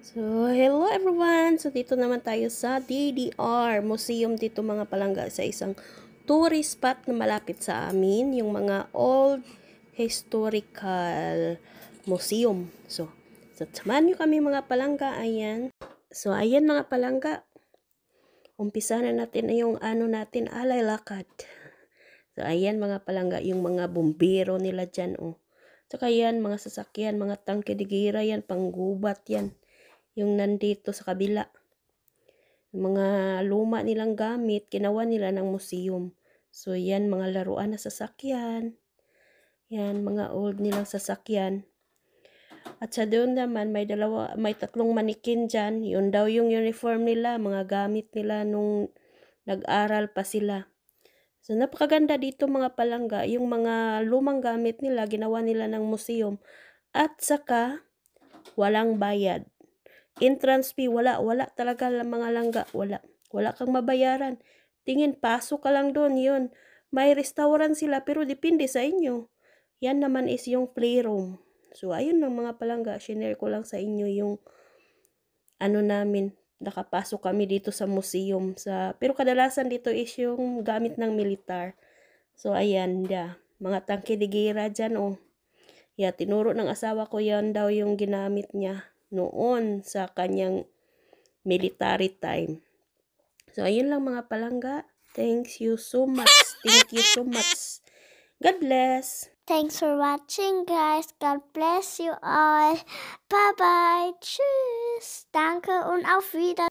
So, hello everyone! So, dito naman tayo sa DDR Museum dito mga palangga sa isang tourist spot na malapit sa amin. Yung mga old historical museum. So, so samahan nyo kami mga palangga. Ayan. So, ayan mga palangga. Umpisa na natin yung ano natin, alay lakad. So, ayan mga palangga, yung mga bumbero nila dyan. Oh. Tsaka yan, mga sasakyan, mga tangkidigira yan, panggubat yan yung nandito sa kabila. Yung mga luma nilang gamit, ginawa nila ng museum. So, yan mga laruan na sasakyan. Yan, mga old nilang sasakyan. At sa doon naman, may, dalawa, may tatlong manikin dyan. Yun daw yung uniform nila, mga gamit nila nung nag-aral pa sila. So, napakaganda dito mga palangga. Yung mga lumang gamit nila, ginawa nila ng museum. At saka, walang bayad. Entrance fee, wala. Wala talaga mga langga. Wala. Wala kang mabayaran. Tingin, pasok ka lang doon. Yun. May restaurant sila pero depende sa inyo. Yan naman is yung playroom. So, ayun ng mga palangga. Shinare ko lang sa inyo yung ano namin. Nakapasok kami dito sa museum. Sa, pero kadalasan dito is yung gamit ng militar. So, ayan. Yeah. Mga tangkidigira dyan, oh. Yeah, tinuro ng asawa ko yan daw yung ginamit niya noon sa kanyang military time. So, ayun lang mga palangga. Thanks you so much. Thank you so much. God bless. Thanks for watching, guys. God bless you all. Bye-bye. Tschüss. Danke und auf Wiedersehen.